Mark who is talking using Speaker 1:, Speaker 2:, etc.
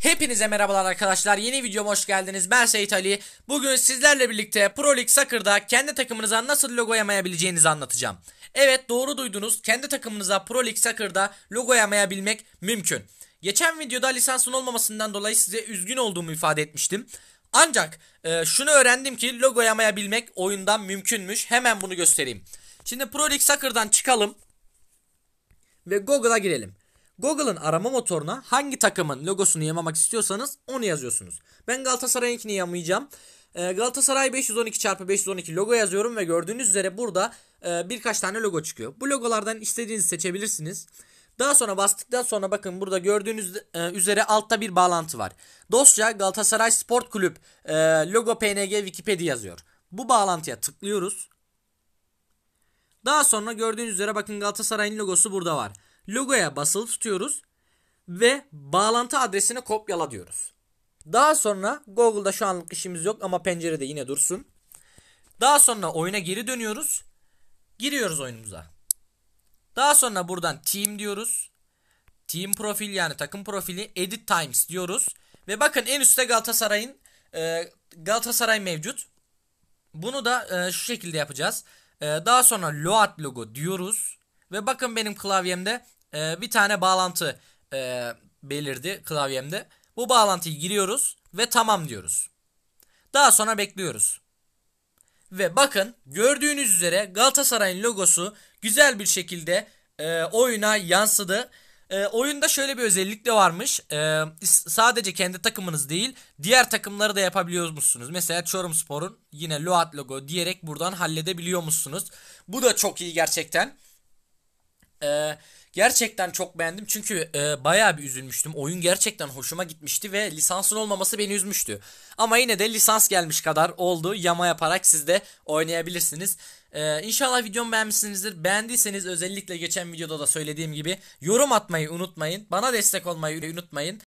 Speaker 1: Hepinize merhabalar arkadaşlar. Yeni videoma hoş geldiniz. Ben Seyit Ali. Bugün sizlerle birlikte Pro League Soccer'da kendi takımınıza nasıl logo yamayabileceğinizi anlatacağım. Evet doğru duydunuz. Kendi takımınıza Pro League Soccer'da logo yamayabilmek mümkün. Geçen videoda lisansın olmamasından dolayı size üzgün olduğumu ifade etmiştim. Ancak e, şunu öğrendim ki logo yamayabilmek oyundan mümkünmüş. Hemen bunu göstereyim. Şimdi Pro League Soccer'dan çıkalım ve Google'a girelim. Google'ın arama motoruna hangi takımın logosunu yamamak istiyorsanız onu yazıyorsunuz. Ben Galatasaray'ınkini yamayacağım. Ee, Galatasaray 512 çarpı 512 logo yazıyorum ve gördüğünüz üzere burada e, birkaç tane logo çıkıyor. Bu logolardan istediğinizi seçebilirsiniz. Daha sonra bastıktan sonra bakın burada gördüğünüz e, üzere altta bir bağlantı var. Dosya Galatasaray Sport Kulüp e, logo PNG Wikipedia yazıyor. Bu bağlantıya tıklıyoruz. Daha sonra gördüğünüz üzere bakın Galatasaray'ın logosu burada var logoya basılı tutuyoruz ve bağlantı adresini kopyala diyoruz. Daha sonra Google'da şu anlık işimiz yok ama pencerede yine dursun. Daha sonra oyuna geri dönüyoruz. Giriyoruz oyunumuza. Daha sonra buradan team diyoruz. Team profil yani takım profili edit times diyoruz. Ve bakın en üstte Galatasaray'ın e, Galatasaray mevcut. Bunu da e, şu şekilde yapacağız. E, daha sonra load logo diyoruz. Ve bakın benim klavyemde e, bir tane bağlantı e, belirdi klavyemde. Bu bağlantıyı giriyoruz ve tamam diyoruz. Daha sonra bekliyoruz. Ve bakın gördüğünüz üzere Galatasaray'ın logosu güzel bir şekilde e, oyuna yansıdı. E, oyunda şöyle bir özellik de varmış. E, sadece kendi takımınız değil diğer takımları da yapabiliyor musunuz? Mesela Çorum Spor'un yine Loat logo diyerek buradan halledebiliyor musunuz? Bu da çok iyi gerçekten. E, gerçekten çok beğendim çünkü e, bayağı bir üzülmüştüm. Oyun gerçekten hoşuma gitmişti ve lisansın olmaması beni üzmüştü. Ama yine de lisans gelmiş kadar oldu. Yama yaparak siz de oynayabilirsiniz. Ee, inşallah videomu beğenmişsinizdir. Beğendiyseniz özellikle geçen videoda da söylediğim gibi yorum atmayı unutmayın. Bana destek olmayı unutmayın.